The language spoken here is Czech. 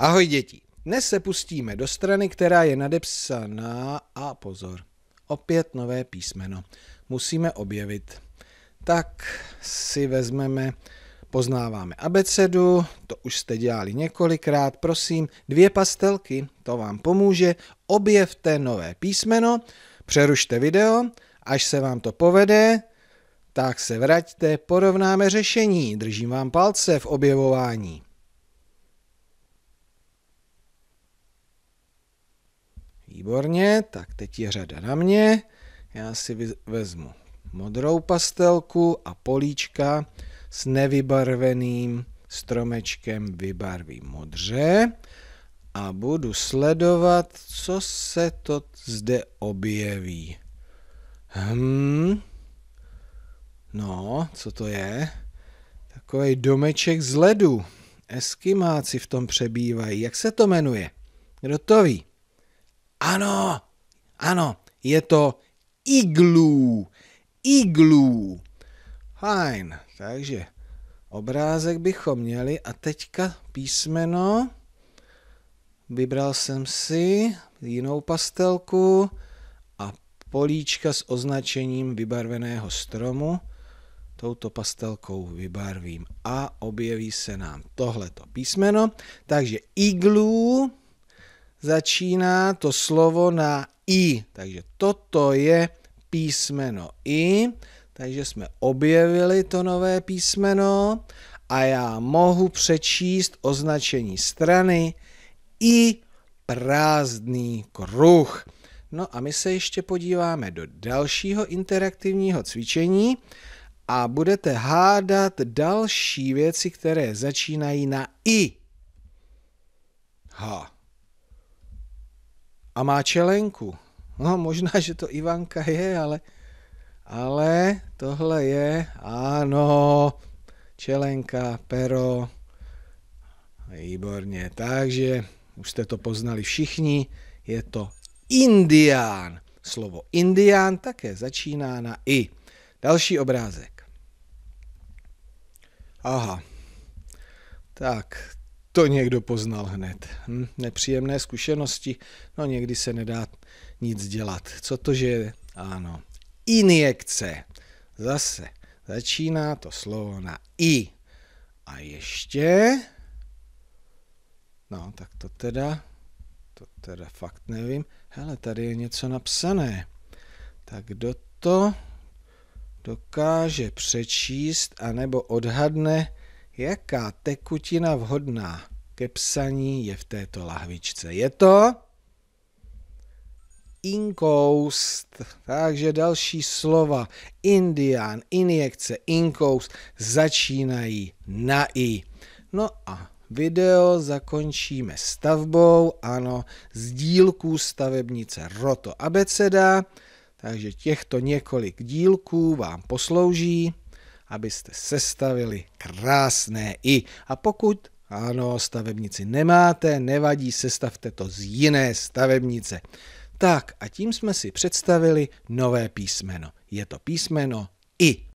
Ahoj děti, dnes se pustíme do strany, která je nadepsaná a pozor, opět nové písmeno. Musíme objevit. Tak si vezmeme, poznáváme abecedu, to už jste dělali několikrát, prosím, dvě pastelky, to vám pomůže, objevte nové písmeno, přerušte video, až se vám to povede, tak se vraťte, porovnáme řešení, držím vám palce v objevování. Výborně, tak teď je řada na mě. Já si vezmu modrou pastelku a políčka s nevybarveným stromečkem vybarvím modře a budu sledovat, co se to zde objeví. Hmm. No, co to je? Takový domeček z ledu. Eskimáci v tom přebývají. Jak se to jmenuje? Kdo to ví? Ano, ano, je to iglu, iglu. Fajn, takže obrázek bychom měli a teďka písmeno. Vybral jsem si jinou pastelku a políčka s označením vybarveného stromu touto pastelkou vybarvím a objeví se nám tohleto písmeno. Takže iglu začíná to slovo na i. Takže toto je písmeno i, takže jsme objevili to nové písmeno a já mohu přečíst označení strany i prázdný kruh. No a my se ještě podíváme do dalšího interaktivního cvičení a budete hádat další věci, které začínají na i. Ha a má čelenku. No možná, že to Ivanka je, ale, ale tohle je, ano, čelenka, pero, výborně. Takže už jste to poznali všichni, je to indián. Slovo indián také začíná na i. Další obrázek. Aha. Tak, to někdo poznal hned. Hm? Nepříjemné zkušenosti, no někdy se nedá nic dělat. Co to, že je? Ano. Injekce. Zase začíná to slovo na I. A ještě... No, tak to teda... To teda fakt nevím. Hele, tady je něco napsané. Tak kdo to dokáže přečíst anebo odhadne Jaká tekutina vhodná ke psaní je v této lahvičce? Je to inkoust. Takže další slova Indian, injekce, inkoust začínají na i. No a video zakončíme stavbou, ano, z dílků stavebnice Roto Abeceda, takže těchto několik dílků vám poslouží abyste sestavili krásné i. A pokud ano, stavebnici nemáte, nevadí, sestavte to z jiné stavebnice. Tak a tím jsme si představili nové písmeno. Je to písmeno i.